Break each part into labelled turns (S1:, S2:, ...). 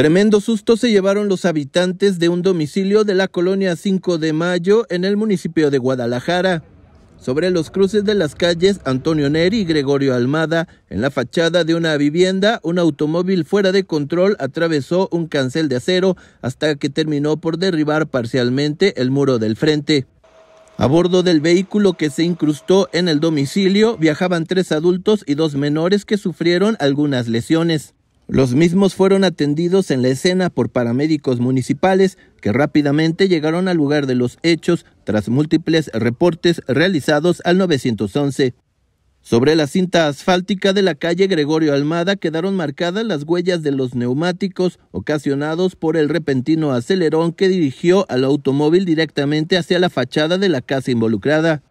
S1: Tremendo susto se llevaron los habitantes de un domicilio de la colonia 5 de Mayo en el municipio de Guadalajara. Sobre los cruces de las calles Antonio Neri y Gregorio Almada, en la fachada de una vivienda, un automóvil fuera de control atravesó un cancel de acero hasta que terminó por derribar parcialmente el muro del frente. A bordo del vehículo que se incrustó en el domicilio viajaban tres adultos y dos menores que sufrieron algunas lesiones. Los mismos fueron atendidos en la escena por paramédicos municipales que rápidamente llegaron al lugar de los hechos tras múltiples reportes realizados al 911. Sobre la cinta asfáltica de la calle Gregorio Almada quedaron marcadas las huellas de los neumáticos ocasionados por el repentino acelerón que dirigió al automóvil directamente hacia la fachada de la casa involucrada.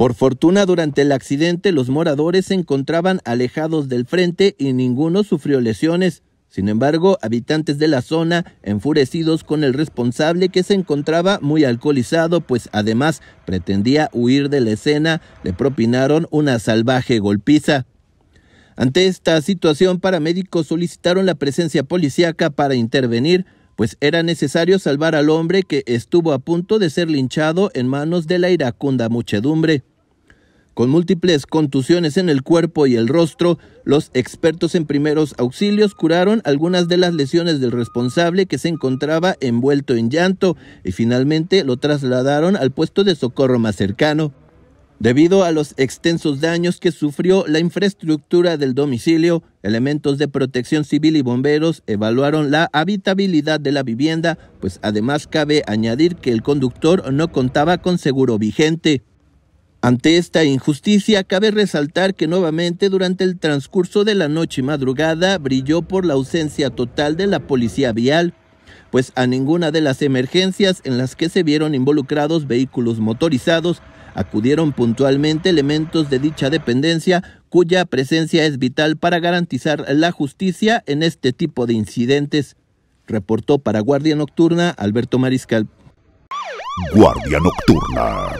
S1: Por fortuna, durante el accidente los moradores se encontraban alejados del frente y ninguno sufrió lesiones. Sin embargo, habitantes de la zona, enfurecidos con el responsable que se encontraba muy alcoholizado, pues además pretendía huir de la escena, le propinaron una salvaje golpiza. Ante esta situación, paramédicos solicitaron la presencia policíaca para intervenir, pues era necesario salvar al hombre que estuvo a punto de ser linchado en manos de la iracunda muchedumbre. Con múltiples contusiones en el cuerpo y el rostro, los expertos en primeros auxilios curaron algunas de las lesiones del responsable que se encontraba envuelto en llanto y finalmente lo trasladaron al puesto de socorro más cercano. Debido a los extensos daños que sufrió la infraestructura del domicilio, elementos de protección civil y bomberos evaluaron la habitabilidad de la vivienda, pues además cabe añadir que el conductor no contaba con seguro vigente. Ante esta injusticia, cabe resaltar que nuevamente durante el transcurso de la noche y madrugada brilló por la ausencia total de la policía vial, pues a ninguna de las emergencias en las que se vieron involucrados vehículos motorizados acudieron puntualmente elementos de dicha dependencia cuya presencia es vital para garantizar la justicia en este tipo de incidentes, reportó para Guardia Nocturna Alberto Mariscal. Guardia Nocturna.